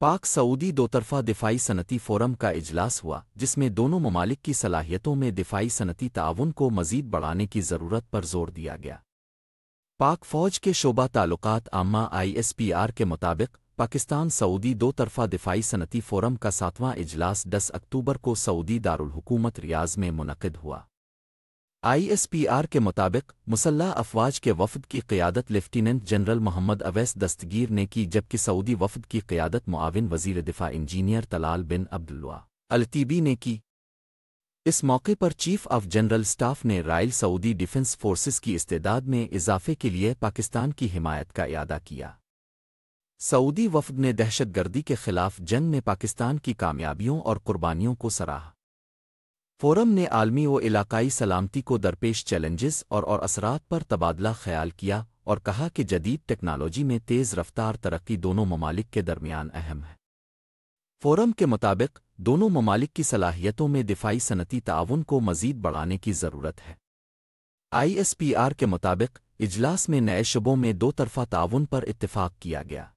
पाक Saudi दोतरफा दिफाई सनती forum का इजलास हुआ जिसमें दोनों ममालिक की सलाहियतों में दिफाई सनती ताउन को मजीद बढ़ाने की ज़रूरत पर जोर दिया गया पाक फौज के शोबा ताल्लुकात आमा आईएसपीआर के मुताबिक पाकिस्तान सऊदी दो तरफा दिफाई सनती फोरम का सातवां इजलास 10 अक्टूबर को सऊदी दारुलहकूमत रियाज में मुनद हुआ आईएसपीआर के मुताबिक मुसल्ह अफवाज के वफद की क़्यादत लेफ्टिनेंट जनरल मोहम्मद अवैस दस्तगीर ने की जबकि सऊदी वफद की क़्यादत मुआविन वजीर दिफा engineer Talal bin Abdullah Alotaibi ने की इस मौके पर चीफ ऑफ जनरल स्टाफ ने रायल सऊदी डिफेंस फोर्सेस की इस्तेदाद में इजाफे के लिए पाकिस्तान की हिमायत का अदा किया सऊदी वफद ने दहशतगर्दी के खिलाफ जंग में पाकिस्तान की कामयाबियों और कुर्बानियों को सराहा फोरम ने आलमी व इलाकाई सलामती को दरपेश चैलेंजेस और और असरात पर तबादला ख्याल किया और कहा कि जदीद टेक्नोलॉजी में तेज़ रफ्तार तरक्की दोनों ममालिक के दरमियान अहम है फोरम के मुताबिक दोनों ममालिक की सलाहियतों में दिफाई सनती ताउन को मजीद बढ़ाने की ज़रूरत है आईएसपीआर के मुताबिक इजलास में नए शुबों में दो तरफा ताउन पर इतफ़ाक़ किया गया